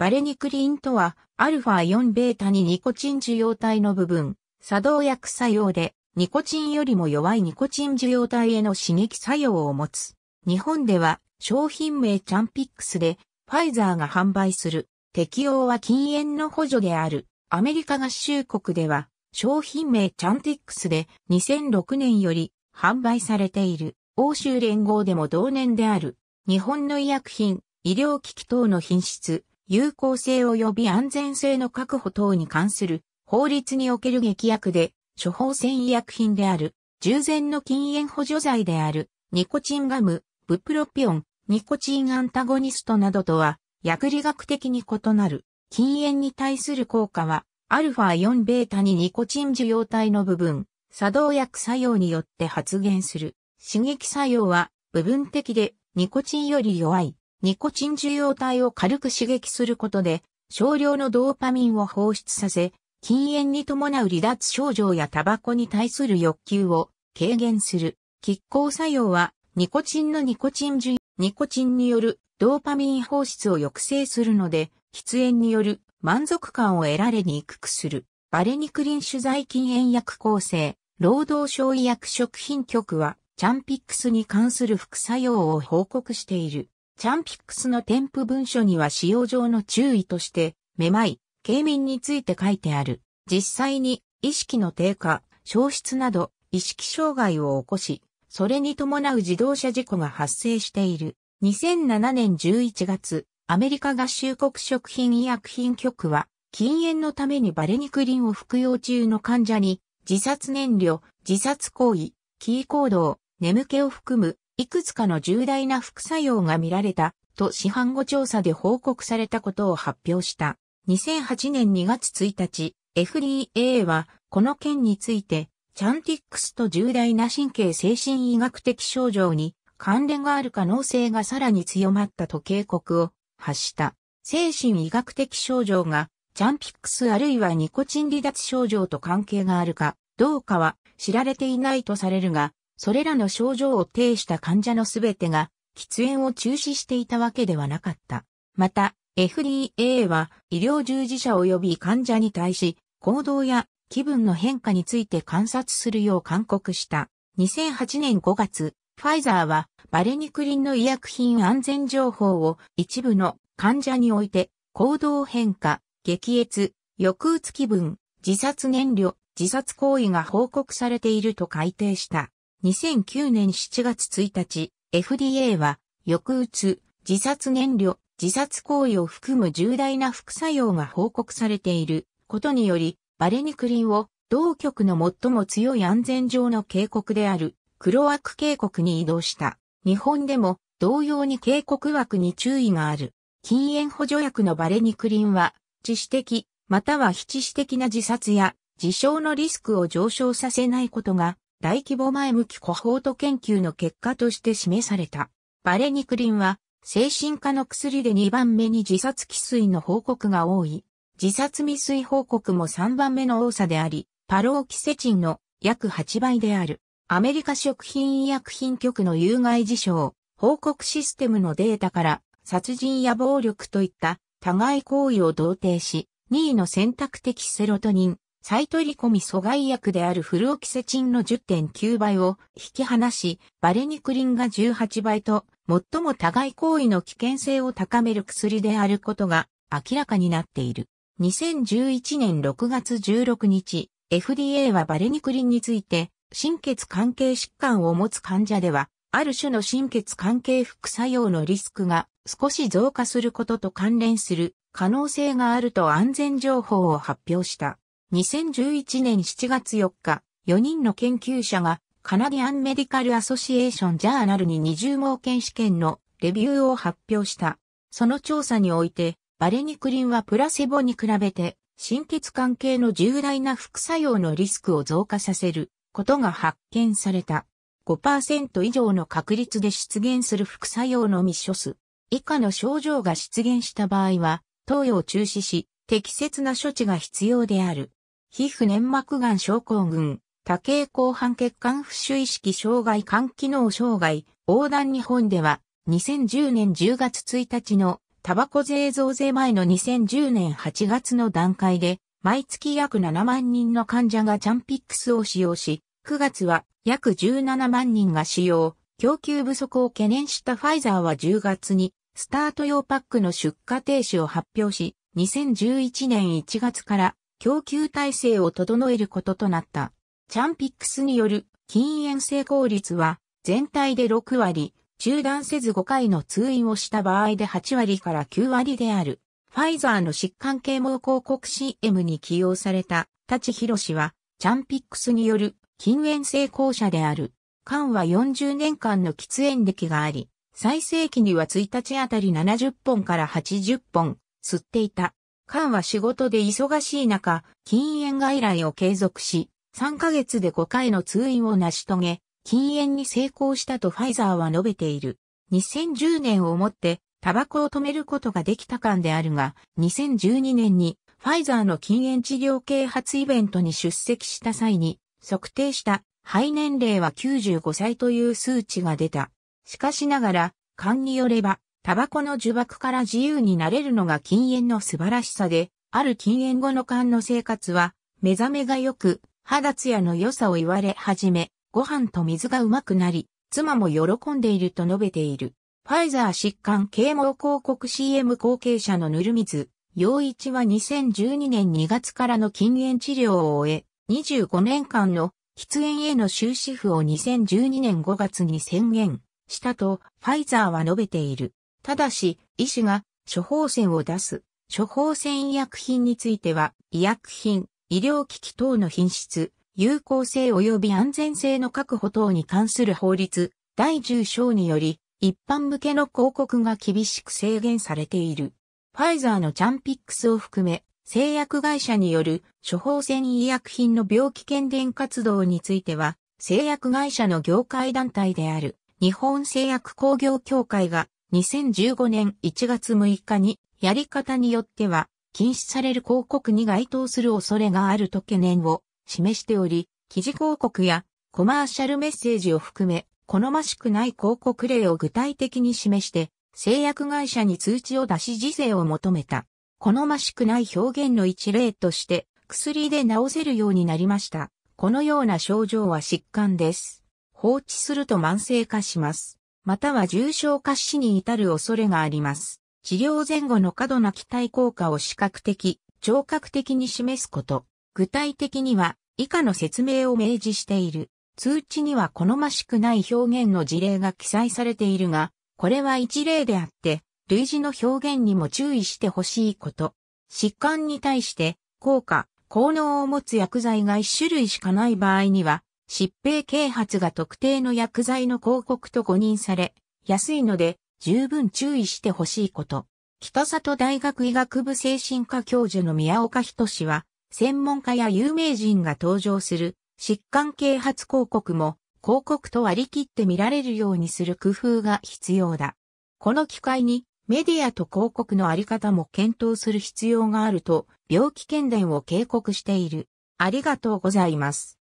バレニクリンとは、アルファ4ベータにニコチン受容体の部分、作動薬作用で、ニコチンよりも弱いニコチン受容体への刺激作用を持つ。日本では、商品名チャンピックスで、ファイザーが販売する。適用は禁煙の補助である。アメリカ合衆国では、商品名チャンティックスで2006年より販売されている。欧州連合でも同年である。日本の医薬品、医療機器等の品質、有効性及び安全性の確保等に関する法律における劇薬で、処方箋医薬品である、従前の禁煙補助剤である、ニコチンガム、ブプロピオン、ニコチンアンタゴニストなどとは、薬理学的に異なる、禁煙に対する効果は、アルファ4ベータにニコチン受容体の部分、作動薬作用によって発現する。刺激作用は部分的でニコチンより弱い。ニコチン受容体を軽く刺激することで、少量のドーパミンを放出させ、禁煙に伴う離脱症状やタバコに対する欲求を軽減する。拮抗作用は、ニコチンのニコチン受、ニコチンによるドーパミン放出を抑制するので、喫煙による満足感を得られにくくする。バレニクリン取材禁煙薬構成、労働省医薬食品局は、チャンピックスに関する副作用を報告している。チャンピックスの添付文書には使用上の注意として、めまい、軽眠について書いてある。実際に、意識の低下、消失など、意識障害を起こし、それに伴う自動車事故が発生している。2007年11月、アメリカ合衆国食品医薬品局は、禁煙のためにバレニクリンを服用中の患者に、自殺燃料、自殺行為、キー行動、眠気を含むいくつかの重大な副作用が見られたと市販後調査で報告されたことを発表した。2008年2月1日、FDA はこの件について、チャンティックスと重大な神経精神医学的症状に関連がある可能性がさらに強まったと警告を発した。精神医学的症状がチャンピックスあるいはニコチン離脱症状と関係があるかどうかは知られていないとされるが、それらの症状を呈した患者のすべてが、喫煙を中止していたわけではなかった。また、FDA は医療従事者及び患者に対し、行動や気分の変化について観察するよう勧告した。2008年5月、ファイザーはバレニクリンの医薬品安全情報を一部の患者において行動変化、激越、抑うつ気分、自殺燃料、自殺行為が報告されていると改定した。2009年7月1日、FDA は、抑うつ、自殺燃料、自殺行為を含む重大な副作用が報告されていることにより、バレニクリンを同局の最も強い安全上の警告である、クロワク警告に移動した。日本でも同様に警告枠に注意がある。禁煙補助薬のバレニクリンは、致死的、または非致死的な自殺や、自傷のリスクを上昇させないことが大規模前向きコホート研究の結果として示された。バレニクリンは、精神科の薬で2番目に自殺未遂の報告が多い。自殺未遂報告も3番目の多さであり、パローキセチンの約8倍である。アメリカ食品医薬品局の有害事象、報告システムのデータから、殺人や暴力といった、互い行為を同定し、2位の選択的セロトニン、再取り込み阻害薬であるフルオキセチンの10.9倍を引き離し、バレニクリンが18倍と、最も互い行為の危険性を高める薬であることが明らかになっている。2011年6月16日、FDA はバレニクリンについて、心血関係疾患を持つ患者では、ある種の心血関係副作用のリスクが少し増加することと関連する可能性があると安全情報を発表した。2011年7月4日、4人の研究者がカナディアンメディカルアソシエーションジャーナルに20盲検試験のレビューを発表した。その調査において、バレニクリンはプラセボに比べて、心血管系の重大な副作用のリスクを増加させることが発見された。5%以上の確率で出現する副作用のショス。以下の症状が出現した場合は、投与を中止し、適切な処置が必要である。皮膚粘膜がん症候群、多形後半血管不周意識障害肝機能障害、横断日本では、2010年10月1日のタバコ税増税前の2010年8月の段階で、毎月約7万人の患者がチャンピックスを使用し、9月は約17万人が使用、供給不足を懸念したファイザーは10月に、スタート用パックの出荷停止を発表し、2011年1月から供給体制を整えることとなった。チャンピックスによる禁煙成功率は全体で6割、中断せず5回の通院をした場合で8割から9割である。ファイザーの疾患啓蒙広告 CM に起用された、立博氏は、チャンピックスによる禁煙成功者である。缶は40年間の喫煙歴があり、最盛期には1日あたり70本から80本吸っていた。菅は仕事で忙しい中、禁煙外来を継続し、3ヶ月で5回の通院を成し遂げ、禁煙に成功したとファイザーは述べている。2010年をもって、タバコを止めることができた間であるが、2012年にファイザーの禁煙治療啓発イベントに出席した際に、測定した肺年齢は95歳という数値が出た。しかしながら、勘によれば、タバコの呪縛から自由になれるのが禁煙の素晴らしさで、ある禁煙後の間の生活は、目覚めが良く、肌ツヤの良さを言われ始め、ご飯と水がうまくなり、妻も喜んでいると述べている。ファイザー疾患啓蒙広告 CM 後継者のぬるみず、陽一は2012年2月からの禁煙治療を終え、25年間の喫煙への終止符を2012年5月に宣言したと、ファイザーは述べている。ただし、医師が処方箋を出す、処方箋医薬品については、医薬品、医療機器等の品質、有効性及び安全性の確保等に関する法律、第10章により、一般向けの広告が厳しく制限されている。ファイザーのチャンピックスを含め、製薬会社による処方箋医薬品の病気検伝活動については、製薬会社の業界団体である日本製薬工業協会が2015年1月6日に、やり方によっては、禁止される広告に該当する恐れがあると懸念を示しており、記事広告やコマーシャルメッセージを含め、好ましくない広告例を具体的に示して、製薬会社に通知を出し自制を求めた。好ましくない表現の一例として、薬で治せるようになりました。このような症状は疾患です。放置すると慢性化します。または重症化死に至る恐れがあります。治療前後の過度な期待効果を視覚的、聴覚的に示すこと。具体的には以下の説明を明示している。通知には好ましくない表現の事例が記載されているが、これは一例であって、類似の表現にも注意してほしいこと。疾患に対して、効果、効能を持つ薬剤が一種類しかない場合には、疾病啓発が特定の薬剤の広告と誤認され、安いので十分注意してほしいこと。北里大学医学部精神科教授の宮岡仁は、専門家や有名人が登場する疾患啓発広告も広告と割り切って見られるようにする工夫が必要だ。この機会にメディアと広告のあり方も検討する必要があると病気検伝を警告している。ありがとうございます。